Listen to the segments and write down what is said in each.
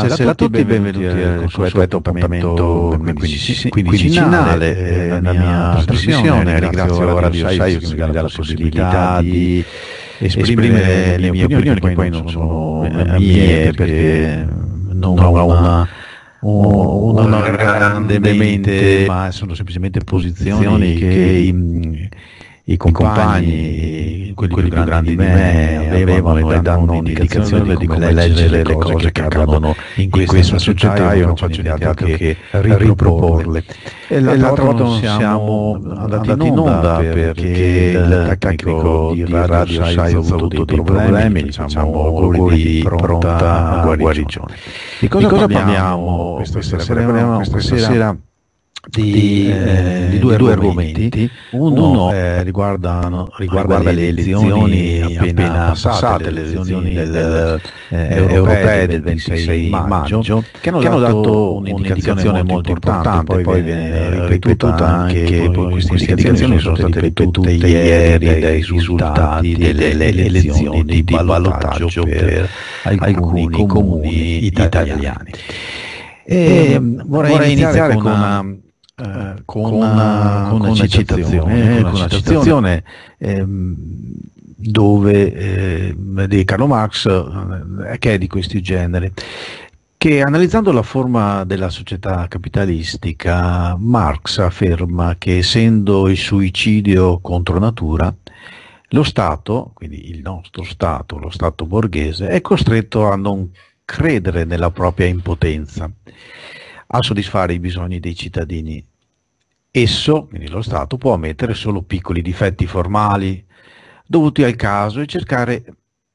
Buonasera, Buonasera a tutti, benvenuti, benvenuti al consueto appuntamento quindicinale, la mia trasmissione. Ringrazio Radio Saio che mi dà la possibilità di esprimere le mie opinioni, che poi non sono eh, mie, perché non ho una una, una grande mente, ma sono semplicemente posizioni che i compagni, quelli, quelli più grandi di me, avevano e danno un'indicazione di come leggere le cose che accadono in questa, società, io non faccio nient'altro che riproporle. E l'altra volta non siamo andati in onda perché il tecnico di Radio Sai ha avuto dei problemi, diciamo, auguri di pronta guarigione. Di cosa, di cosa parliamo, parliamo questa sera? questa sera di, eh, eh, di, due, due argomenti. Uno, Uno eh, eh riguarda, riguarda, le elezioni appena, appena passate, le elezioni del, del, eh, eh europee del 26 maggio, che hanno, che dato, dato un'indicazione molto importante, importante poi viene ripetuta anche, poi queste indicazioni sono state ripetute ieri dai risultati delle, delle elezioni di ballottaggio per alcuni comuni italiani. E ehm, vorrei, iniziare, con una eh, con, una, con, una, eh, citazione, eh, con una citazione eh, ehm, dove, eh, di Carlo Marx, eh, che è di questi generi, che analizzando la forma della società capitalistica, Marx afferma che essendo il suicidio contro natura, lo Stato, quindi il nostro Stato, lo Stato borghese, è costretto a non credere nella propria impotenza a soddisfare i bisogni dei cittadini Esso, quindi lo Stato, può ammettere solo piccoli difetti formali dovuti al caso e cercare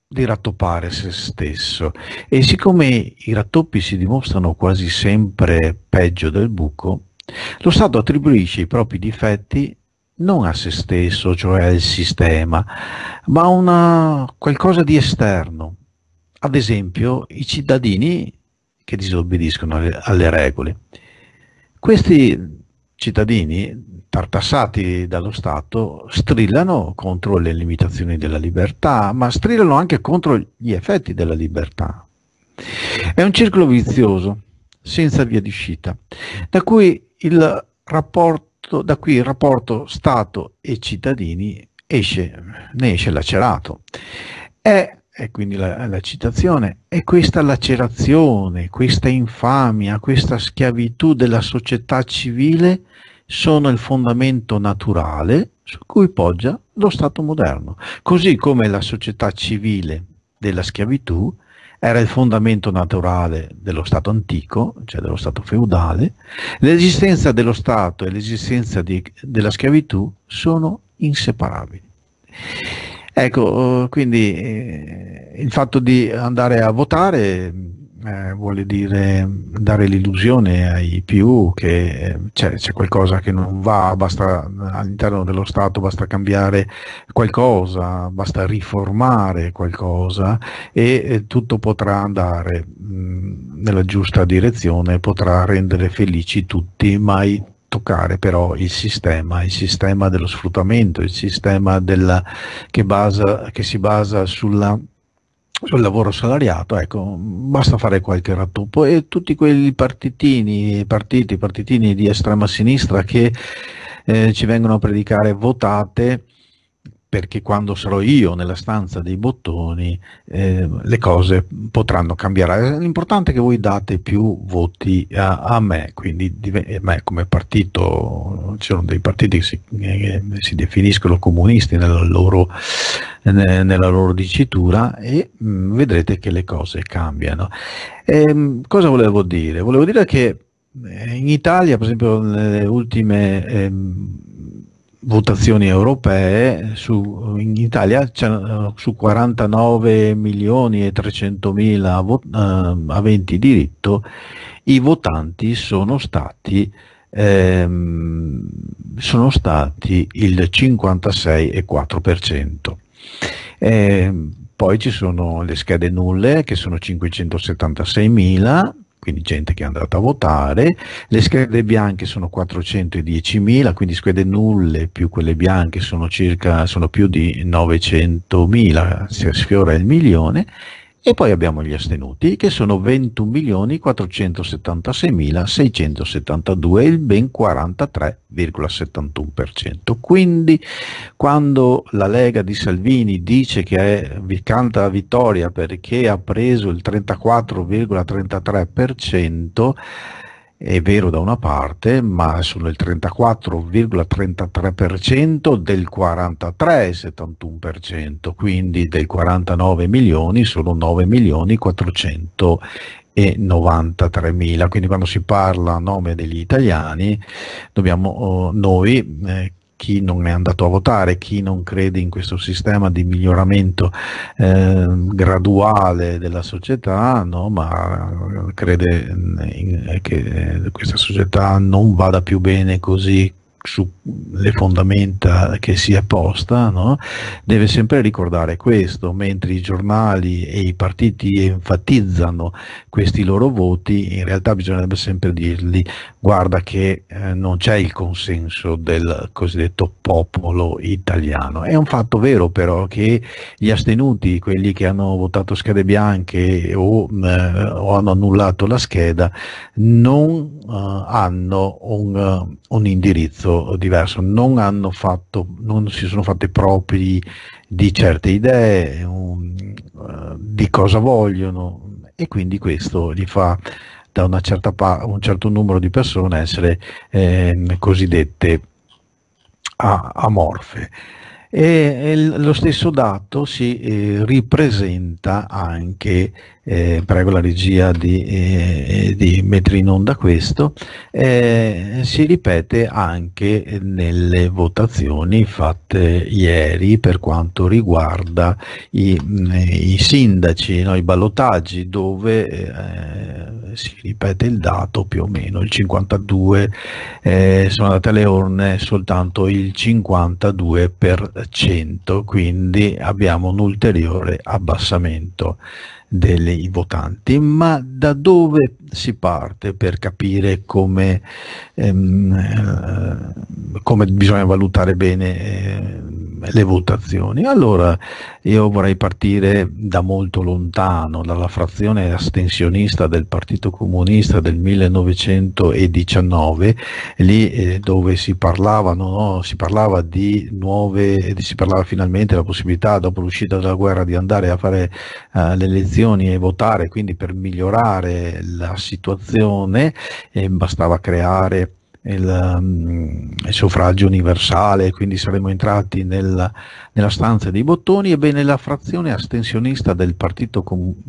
di rattoppare se stesso. E siccome i rattoppi si dimostrano quasi sempre peggio del buco, lo Stato attribuisce i propri difetti non a se stesso, cioè al sistema, ma a una, qualcosa di esterno. Ad esempio, i cittadini che disobbediscono alle, alle regole. Questi cittadini tartassati dallo Stato strillano contro le limitazioni della libertà, ma strillano anche contro gli effetti della libertà. È un circolo vizioso, senza via di uscita, da cui il rapporto, cui il rapporto Stato e cittadini esce, ne esce lacerato. È e quindi la, la citazione, è questa lacerazione, questa infamia, questa schiavitù della società civile sono il fondamento naturale su cui poggia lo Stato moderno, così come la società civile della schiavitù era il fondamento naturale dello Stato antico, cioè dello Stato feudale, l'esistenza dello Stato e l'esistenza della schiavitù sono inseparabili. Ecco, eh, quindi eh, il fatto di andare a votare eh, vuole dire dare l'illusione ai più che eh, c'è, c'è, qualcosa che non va, basta all'interno dello Stato basta cambiare qualcosa, basta riformare qualcosa e eh, tutto potrà andare mh, mm, nella giusta direzione, potrà rendere felici tutti, mai toccare però il sistema, il sistema dello sfruttamento, il sistema della, che, basa, che, si basa sulla, sul lavoro salariato, ecco, basta fare qualche rattoppo e tutti quei partitini, partiti, partitini di estrema sinistra che eh, ci vengono a predicare votate perché quando sarò io nella stanza dei bottoni eh, le cose potranno cambiare. L'importante è che voi date più voti a, a me, quindi a me come partito, ci sono dei partiti che si, che si definiscono comunisti nella loro, nella loro dicitura e mh, mm, vedrete che le cose cambiano. E, ehm, cosa volevo dire? Volevo dire che eh, in Italia, per esempio, nelle ultime... Eh, votazioni europee su, in Italia eh, su 49 milioni e 300 mila eh, aventi diritto i votanti sono stati, ehm, sono stati il 56,4%. Eh, poi ci sono le schede nulle che sono 576 mila quindi gente che è andata a votare, le schede bianche sono 410.000, quindi schede nulle più quelle bianche sono, circa, sono più di 900.000, si sfiora il milione, e poi abbiamo gli astenuti che sono 21.476.672, il ben 43,71%. Quindi quando la Lega di Salvini dice che è, canta la vittoria perché ha preso il 34,33%, è vero da una parte, ma sono il 34,33% del 43,71%, quindi dei 49 milioni sono 9 milioni 493 mila. quindi quando si parla a nome degli italiani dobbiamo oh, noi eh, chi non è andato a votare, chi non crede in questo sistema di miglioramento eh, graduale della società, no, ma eh, crede in, in, che eh, questa società non vada più bene così sulle fondamenta che si è posta, no? deve sempre ricordare questo, mentre i giornali e i partiti enfatizzano questi loro voti, in realtà bisognerebbe sempre dirgli guarda che eh, non c'è il consenso del cosiddetto popolo italiano. È un fatto vero però che gli astenuti, quelli che hanno votato schede bianche o, mh, eh, o hanno annullato la scheda, non uh, hanno un, eh, un indirizzo diverso, non, hanno fatto, non si sono fatti propri di certe idee, um, uh, di cosa vogliono e quindi questo li fa da un certo numero di persone essere eh, cosiddette amorfe. e, lo stesso dato si eh, ripresenta anche eh, prego la regia di, eh, di, mettere in onda questo, eh, si ripete anche nelle votazioni fatte ieri per quanto riguarda i, eh, i sindaci, no, i ballottaggi dove eh, si ripete il dato più o meno, il 52 eh, sono andate alle urne soltanto il 52%, quindi abbiamo un ulteriore abbassamento dei votanti, ma da dove si parte per capire come, ehm, eh, come bisogna valutare bene eh, le votazioni? Allora io vorrei partire da molto lontano, dalla frazione astensionista del Partito Comunista del 1919, lì eh, dove si, parlavano, no? si parlava di nuove, si parlava finalmente della possibilità dopo l'uscita dalla guerra di andare a fare eh, le elezioni elezioni e votare, quindi per migliorare la situazione eh, bastava creare il, um, il, suffragio universale, quindi saremmo entrati nel, nella stanza dei bottoni, ebbene la frazione astensionista del Partito,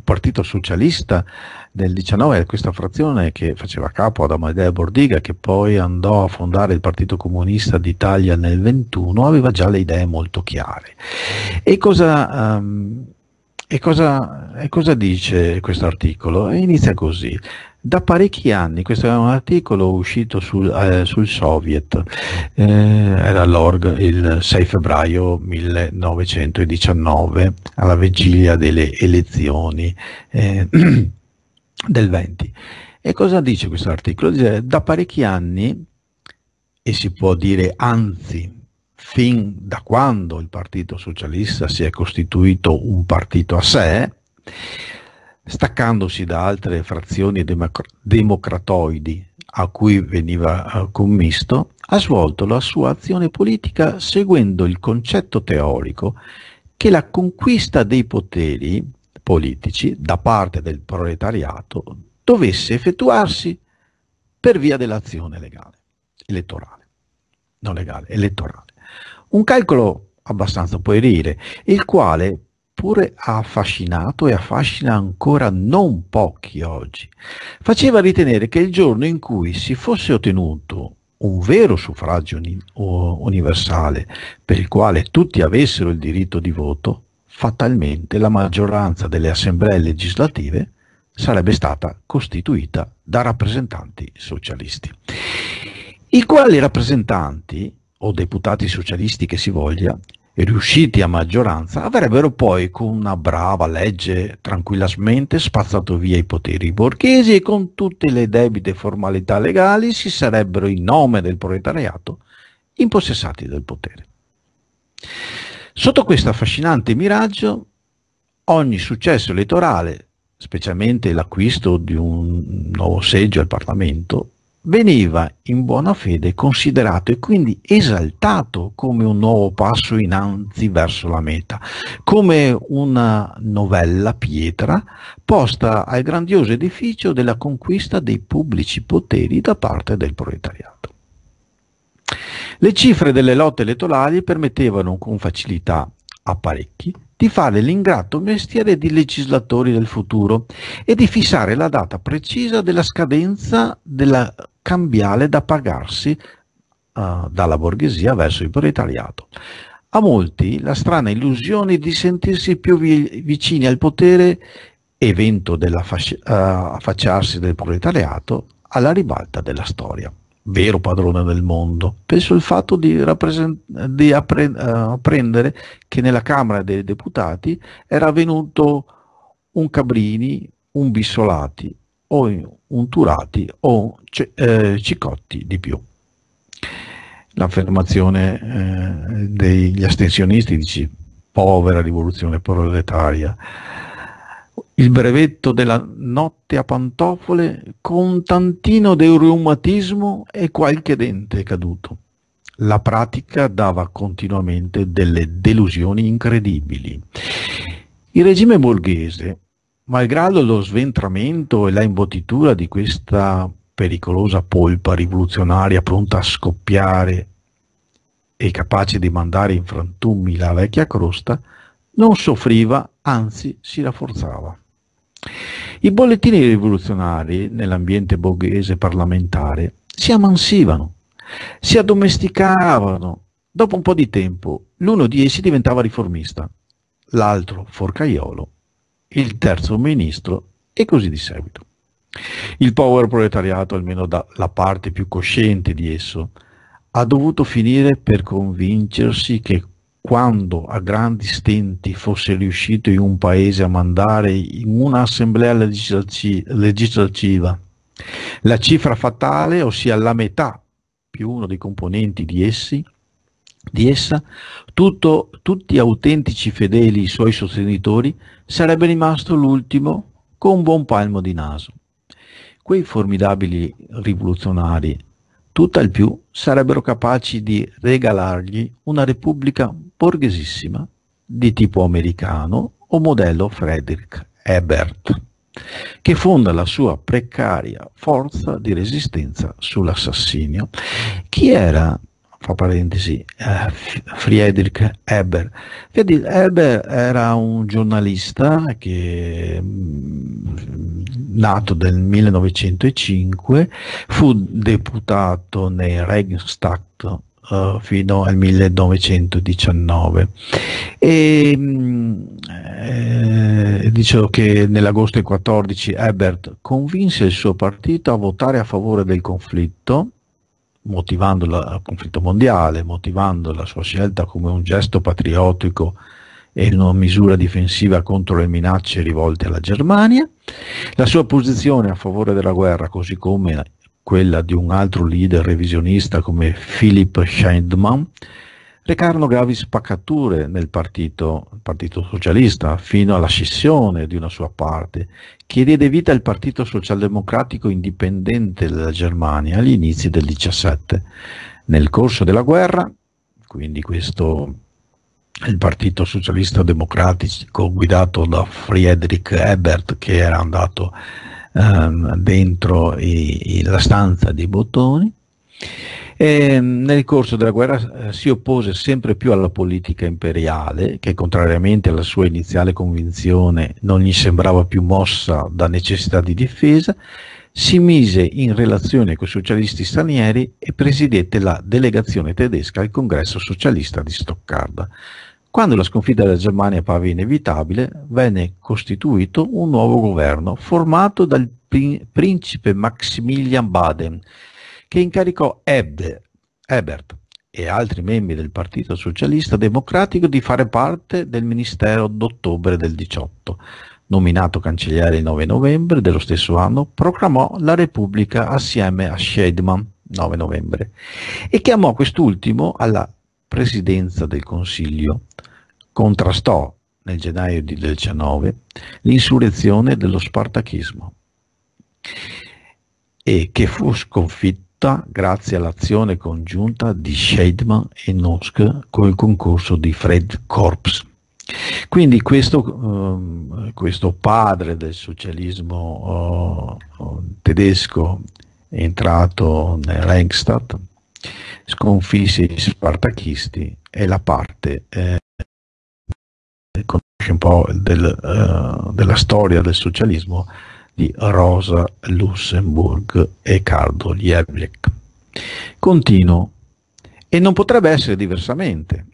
partito Socialista del 19, questa frazione che faceva capo ad Amadeo Bordiga, che poi andò a fondare il Partito Comunista d'Italia nel 21, aveva già le idee molto chiare. E cosa... Um, e cosa, e cosa dice questo articolo? Inizia così. Da parecchi anni, questo è un articolo uscito sul, eh, sul Soviet, eh, era l'org il 6 febbraio 1919, alla vigilia delle elezioni eh, del 20. E cosa dice questo articolo? Dice da parecchi anni, e si può dire anzi fin da quando il Partito Socialista si è costituito un partito a sé, staccandosi da altre frazioni democ- democratoidi a cui veniva eh, commisto, ha svolto la sua azione politica seguendo il concetto teorico che la conquista dei poteri politici da parte del proletariato dovesse effettuarsi per via dell'azione legale, elettorale, non legale, elettorale. Un calcolo abbastanza puerile, il quale pure ha affascinato e affascina ancora non pochi oggi. Faceva ritenere che il giorno in cui si fosse ottenuto un vero suffragio universale per il quale tutti avessero il diritto di voto, fatalmente la maggioranza delle assemblee legislative sarebbe stata costituita da rappresentanti socialisti, i quali rappresentanti o deputati socialisti che si voglia, riusciti a maggioranza, avrebbero poi con una brava legge tranquillamente spazzato via i poteri borghesi e con tutte le debite formalità legali si sarebbero in nome del proletariato impossessati del potere. Sotto questo affascinante miraggio, ogni successo elettorale, specialmente l'acquisto di un nuovo seggio al Parlamento, veniva in buona fede considerato e quindi esaltato come un nuovo passo innanzi verso la meta, come una novella pietra posta al grandioso edificio della conquista dei pubblici poteri da parte del proletariato. Le cifre delle lotte elettorali permettevano con facilità a parecchi di fare l'ingrato mestiere di legislatori del futuro e di fissare la data precisa della scadenza della cambiale da pagarsi uh, dalla borghesia verso il proletariato. A molti la strana illusione di sentirsi più vi vicini al potere, evento dell'affacciarsi eh, uh, del proletariato, alla ribalta della storia vero padrone del mondo. Penso il fatto di, di appre eh, apprendere che nella Camera dei Deputati era venuto un Cabrini, un Bissolati o un Turati o eh, Cicotti di più. L'affermazione eh, degli astensionisti dice povera rivoluzione proletaria il brevetto della notte a pantofole con tantino di reumatismo e qualche dente caduto. La pratica dava continuamente delle delusioni incredibili. Il regime borghese, malgrado lo sventramento e la imbottitura di questa pericolosa polpa rivoluzionaria pronta a scoppiare e capace di mandare in frantumi la vecchia crosta, non soffriva, anzi si rafforzava. I bollettini rivoluzionari nell'ambiente borghese parlamentare si amansivano, si addomesticavano. Dopo un po' di tempo l'uno di essi diventava riformista, l'altro forcaiolo, il terzo ministro e così di seguito. Il povero proletariato, almeno dalla parte più cosciente di esso, ha dovuto finire per convincersi che quando a grandi stenti fosse riuscito in un paese a mandare in un'assemblea legislativa la cifra fatale, ossia la metà più uno dei componenti di, essi, di essa, tutto, tutti autentici fedeli i suoi sostenitori, sarebbe rimasto l'ultimo con un buon palmo di naso. Quei formidabili rivoluzionari tutt'al più sarebbero capaci di regalargli una repubblica borghesissima di tipo americano o modello Frederick Ebert, che fonda la sua precaria forza di resistenza sull'assassinio. Chi era fra parentesi, eh, Friedrich Ebert? Friedrich Eber era un giornalista che mm, nato nel 1905, fu deputato nel Reichstag uh, fino al 1919 e mm, eh, dicevo che nell'agosto del 14 Ebert convinse il suo partito a votare a favore del conflitto motivando il conflitto mondiale, motivando la sua scelta come un gesto patriottico e una misura difensiva contro le minacce rivolte alla Germania, la sua posizione a favore della guerra, così come quella di un altro leader revisionista come Philipp Scheindmann, recarono gravi spaccature nel partito, partito, Socialista, fino alla scissione di una sua parte, che diede vita al Partito Socialdemocratico Indipendente della Germania agli inizi del 17. Nel corso della guerra, quindi questo il Partito Socialista Democratico guidato da Friedrich Ebert che era andato ehm, dentro i, i, la stanza dei bottoni e, nel corso della guerra eh, si oppose sempre più alla politica imperiale che contrariamente alla sua iniziale convinzione non gli sembrava più mossa da necessità di difesa si mise in relazione con i socialisti stranieri e presiedette la delegazione tedesca al congresso socialista di Stoccarda quando la sconfitta della Germania parve inevitabile, venne costituito un nuovo governo formato dal principe Maximilian Baden, che incaricò Ebbe, Ebert e altri membri del Partito Socialista Democratico di fare parte del ministero d'ottobre del 18. Nominato cancelliere il 9 novembre dello stesso anno, proclamò la Repubblica assieme a Scheidemann 9 novembre e chiamò quest'ultimo alla presidenza del Consiglio contrastò nel gennaio del 19 l'insurrezione dello spartachismo e che fu sconfitta grazie all'azione congiunta di Scheidman e Nosk col concorso di Fred Korps. Quindi questo, ehm, questo padre del socialismo eh, tedesco entrato nel Reichstag sconfisse gli spartachisti e la parte eh, conosce un po' del, uh, della storia del socialismo di Rosa Luxemburg e Carlo Lieblich. Continuo, e non potrebbe essere diversamente.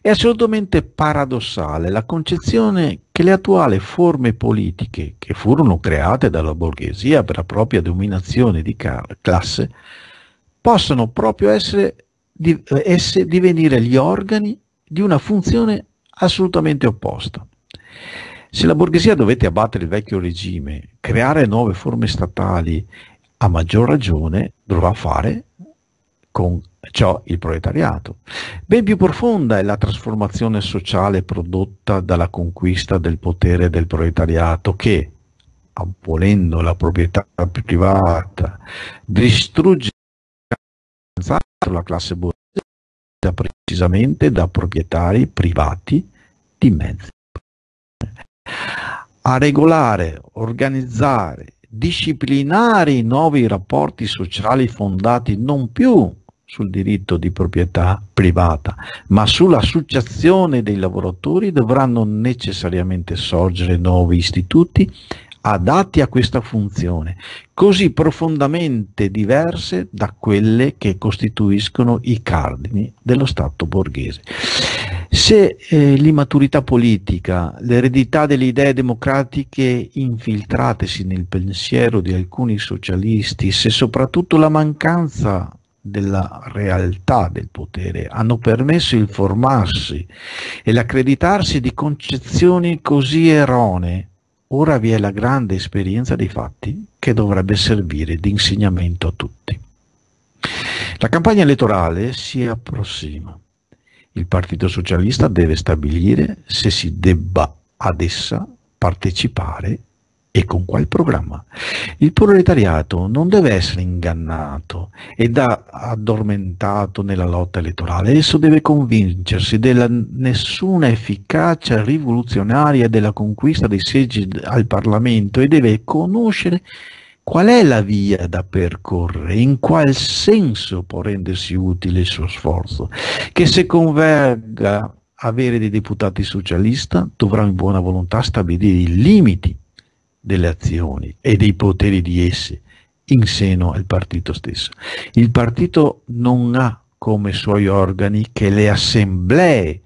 È assolutamente paradossale la concezione che le attuali forme politiche, che furono create dalla borghesia per la propria dominazione di classe, possano proprio essere, di, eh, esse divenire gli organi di una funzione assolutamente opposta. Se la borghesia dovette abbattere il vecchio regime, creare nuove forme statali, a maggior ragione dovrà fare con ciò il proletariato. Ben più profonda è la trasformazione sociale prodotta dalla conquista del potere del proletariato che, abolendo la proprietà privata, distrugge la classe borghese precisamente da proprietari privati di mezzi. A regolare, organizzare, disciplinare i nuovi rapporti sociali fondati non più sul diritto di proprietà privata, ma sull'associazione dei lavoratori dovranno necessariamente sorgere nuovi istituti adatti a questa funzione, così profondamente diverse da quelle che costituiscono i cardini dello Stato borghese. Se eh, l'immaturità politica, l'eredità delle idee democratiche infiltratesi nel pensiero di alcuni socialisti, se soprattutto la mancanza della realtà del potere hanno permesso il formarsi e l'accreditarsi di concezioni così erronee Ora vi è la grande esperienza dei fatti che dovrebbe servire di insegnamento a tutti. La campagna elettorale si approssima. Il Partito Socialista deve stabilire se si debba ad essa partecipare e con qual programma. Il proletariato non deve essere ingannato ed addormentato nella lotta elettorale, esso deve convincersi della nessuna efficacia rivoluzionaria della conquista dei seggi al Parlamento e deve conoscere qual è la via da percorrere, in qual senso può rendersi utile il suo sforzo, che se converga avere dei deputati socialista dovrà in buona volontà stabilire i limiti delle azioni e dei poteri di esse in seno al partito stesso. Il partito non ha come suoi organi che le assemblee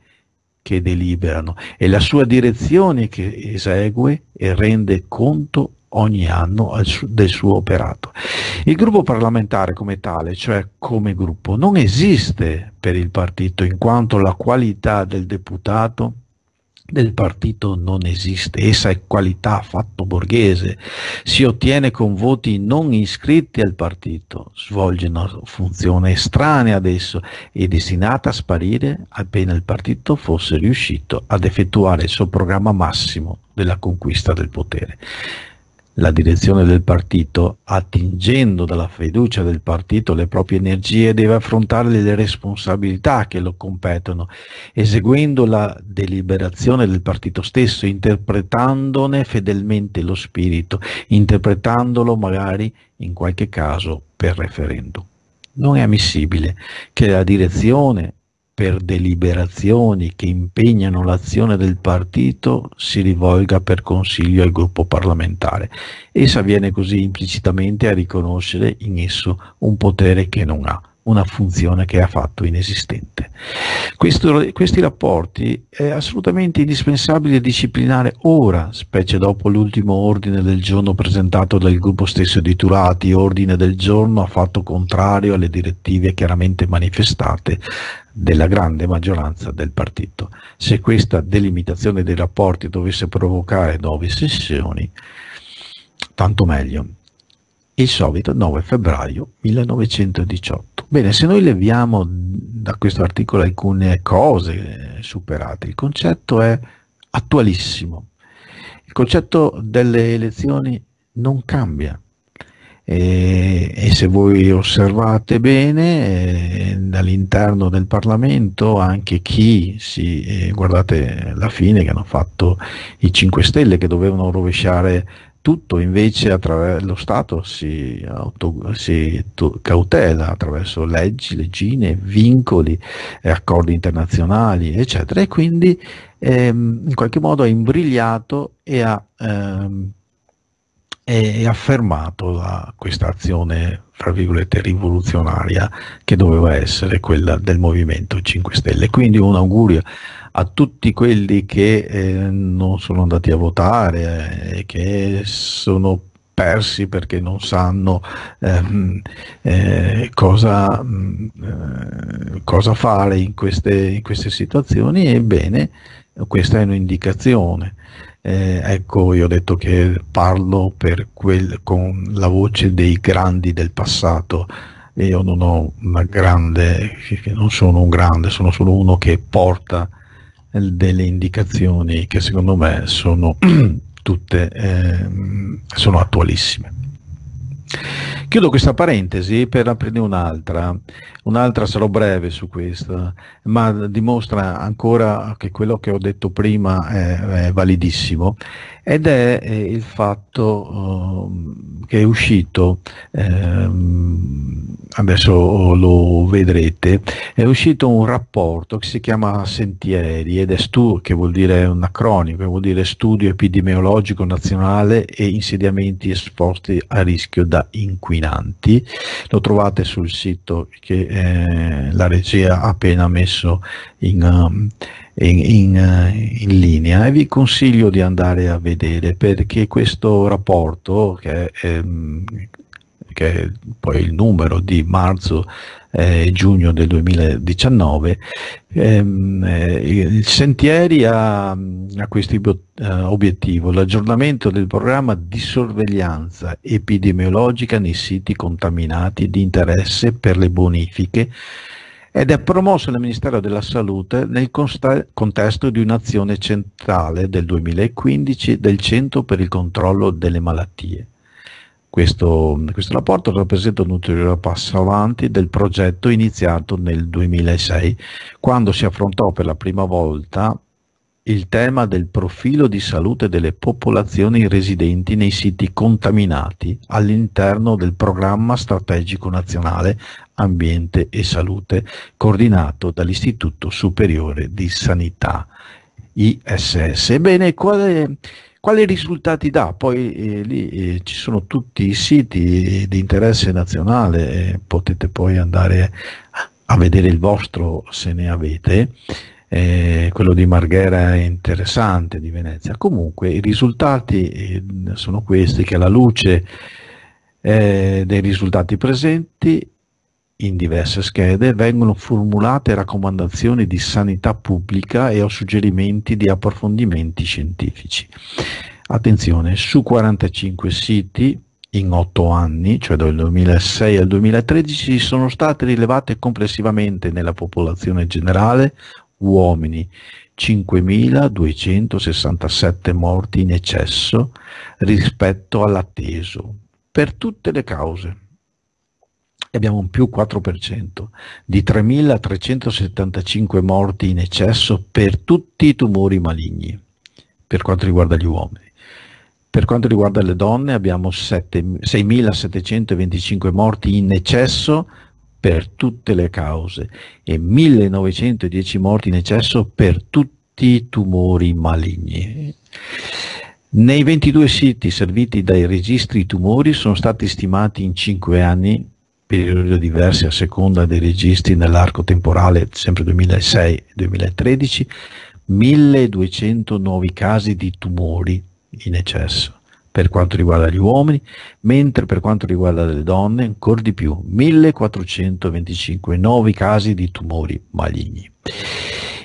che deliberano e la sua direzione che esegue e rende conto ogni anno del suo operato. Il gruppo parlamentare come tale, cioè come gruppo, non esiste per il partito in quanto la qualità del deputato del partito non esiste, essa è qualità fatto borghese, si ottiene con voti non iscritti al partito, svolge una funzione estranea ad esso e destinata a sparire appena il partito fosse riuscito ad effettuare il suo programma massimo della conquista del potere la direzione del partito, attingendo dalla fiducia del partito le proprie energie, deve affrontare le responsabilità che lo competono, eseguendo la deliberazione del partito stesso, interpretandone fedelmente lo spirito, interpretandolo magari in qualche caso per referendum. Non è ammissibile che la direzione per deliberazioni che impegnano l'azione del partito si rivolga per consiglio al gruppo parlamentare. Essa viene così implicitamente a riconoscere in esso un potere che non ha una funzione che è affatto inesistente. Questo, questi rapporti è assolutamente indispensabile disciplinare ora, specie dopo l'ultimo ordine del giorno presentato dal gruppo stesso di Turati, ordine del giorno affatto contrario alle direttive chiaramente manifestate della grande maggioranza del partito. Se questa delimitazione dei rapporti dovesse provocare nuove sessioni, tanto meglio il solito 9 febbraio 1918. Bene, se noi leviamo da questo articolo alcune cose superate, il concetto è attualissimo. Il concetto delle elezioni non cambia. E, e se voi osservate bene, eh, dall'interno del Parlamento anche chi si, eh, guardate la fine che hanno fatto i 5 Stelle che dovevano rovesciare tutto invece attraverso lo Stato si, auto- si to- cautela attraverso leggi, leggine, vincoli, eh, accordi internazionali, eccetera, e quindi ehm, in qualche modo ha imbrigliato e ha ehm, e affermato la, questa azione, fra virgolette, rivoluzionaria che doveva essere quella del Movimento 5 Stelle. Quindi un augurio a tutti quelli che eh, non sono andati a votare e eh, che sono persi perché non sanno ehm, eh, cosa, mh, mm, eh, cosa, fare in queste, in queste situazioni, ebbene questa è un'indicazione. Eh, ecco, io ho detto che parlo per quel, con la voce dei grandi del passato. Io non ho una grande, non sono un grande, sono solo uno che porta delle indicazioni che secondo me sono tutte eh, sono attualissime. Chiudo questa parentesi per aprirne un'altra, un'altra sarò breve su questa, ma dimostra ancora che quello che ho detto prima è, è validissimo ed è eh, il fatto eh, che è uscito, ehm, adesso lo vedrete, è uscito un rapporto che si chiama Sentieri ed è stu- che vuol dire un acronimo, vuol dire studio epidemiologico nazionale e insediamenti esposti a rischio da inquinanti. Lo trovate sul sito che eh, la regia ha appena messo in... Um, in, in, eh, in, linea e vi consiglio di andare a vedere perché questo rapporto che, ehm, che è poi il numero di marzo eh, giugno del 2019, ehm, eh, Sentieri ha, ha questo eh, obiettivo, l'aggiornamento del programma di sorveglianza epidemiologica nei siti contaminati di interesse per le bonifiche ed è promosso dal Ministero della Salute nel contesto di un'azione centrale del 2015 del Centro per il controllo delle malattie. Questo, questo rapporto rappresenta un ulteriore passo avanti del progetto iniziato nel 2006, quando si affrontò per la prima volta il tema del profilo di salute delle popolazioni residenti nei siti contaminati all'interno del programma strategico nazionale ambiente e salute coordinato dall'Istituto Superiore di Sanità ISS. Ebbene, quale, quali risultati dà? Poi eh, lì eh, ci sono tutti i siti di interesse nazionale, eh, potete poi andare a vedere il vostro se ne avete eh, quello di Marghera è interessante di Venezia. Comunque i risultati eh, sono questi che alla luce eh, dei risultati presenti in diverse schede vengono formulate raccomandazioni di sanità pubblica e o suggerimenti di approfondimenti scientifici. Attenzione, su 45 siti in 8 anni, cioè dal 2006 al 2013, sono state rilevate complessivamente nella popolazione generale uomini, 5.267 morti in eccesso rispetto all'atteso, per tutte le cause. Abbiamo un più 4% di 3.375 morti in eccesso per tutti i tumori maligni, per quanto riguarda gli uomini. Per quanto riguarda le donne abbiamo 6.725 morti in eccesso per tutte le cause e 1910 morti in eccesso per tutti i tumori maligni. Nei 22 siti serviti dai registri tumori sono stati stimati in 5 anni, periodi diversi a seconda dei registri nell'arco temporale, sempre 2006-2013, 1200 nuovi casi di tumori in eccesso per quanto riguarda gli uomini, mentre per quanto riguarda le donne ancora di più, 1425 nuovi casi di tumori maligni.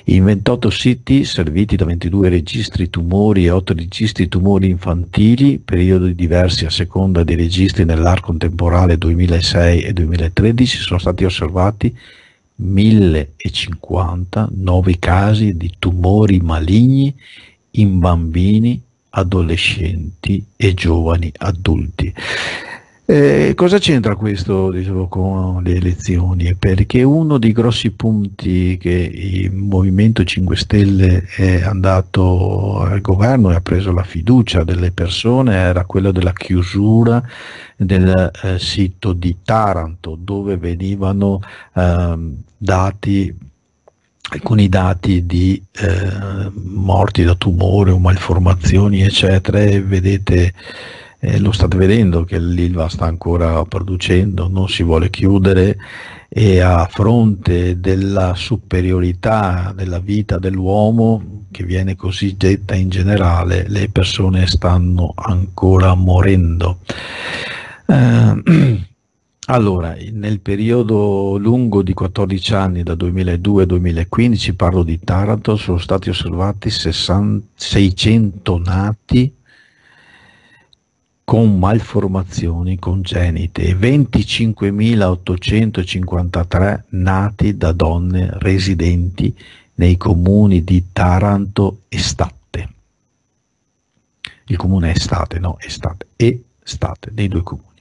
In 28 siti serviti da 22 registri tumori e 8 registri tumori infantili, periodi diversi a seconda dei registri nell'arco temporale 2006 e 2013, sono stati osservati 1050 nuovi casi di tumori maligni in bambini adolescenti e giovani adulti. Eh, cosa c'entra questo dicevo, con le elezioni? Perché uno dei grossi punti che il Movimento 5 Stelle è andato al governo e ha preso la fiducia delle persone era quello della chiusura del eh, sito di Taranto dove venivano eh, dati alcuni dati di eh, morti da tumore o malformazioni eccetera e vedete eh, lo state vedendo che l'ILVA sta ancora producendo non si vuole chiudere e a fronte della superiorità della vita dell'uomo che viene così detta in generale le persone stanno ancora morendo eh, Allora, nel periodo lungo di 14 anni, da 2002 a 2015, parlo di Taranto, sono stati osservati 60, 600 nati con malformazioni congenite e 25.853 nati da donne residenti nei comuni di Taranto Estate. Il comune è State, no, Estate, e State, nei due comuni.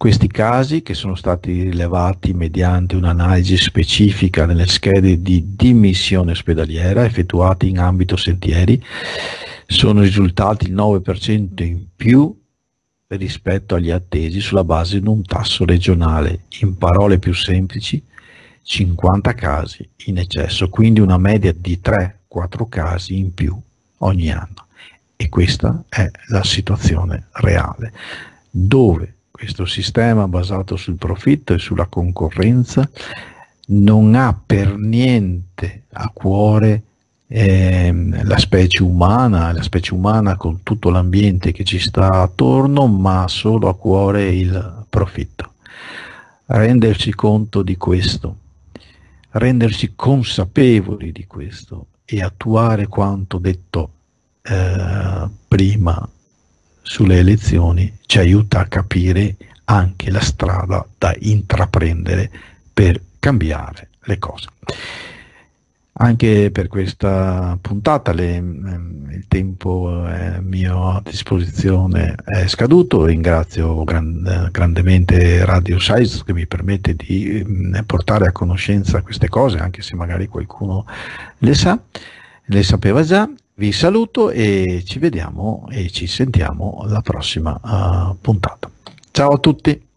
Questi casi, che sono stati rilevati mediante un'analisi specifica nelle schede di dimissione ospedaliera effettuate in ambito sentieri, sono risultati il 9% in più rispetto agli attesi sulla base di un tasso regionale. In parole più semplici, 50 casi in eccesso, quindi una media di 3-4 casi in più ogni anno. E questa è la situazione reale, dove questo sistema basato sul profitto e sulla concorrenza non ha per niente a cuore eh, la specie umana, la specie umana con tutto l'ambiente che ci sta attorno, ma solo a cuore il profitto. Renderci conto di questo, renderci consapevoli di questo e attuare quanto detto eh, prima sulle elezioni ci aiuta a capire anche la strada da intraprendere per cambiare le cose. Anche per questa puntata le, ehm, il tempo eh, a mia disposizione è scaduto, ringrazio gran, grandemente Radio Size che mi permette di mm, portare a conoscenza queste cose, anche se magari qualcuno le sa, le sapeva già vi saluto e ci vediamo e ci sentiamo alla prossima uh, puntata. Ciao a tutti!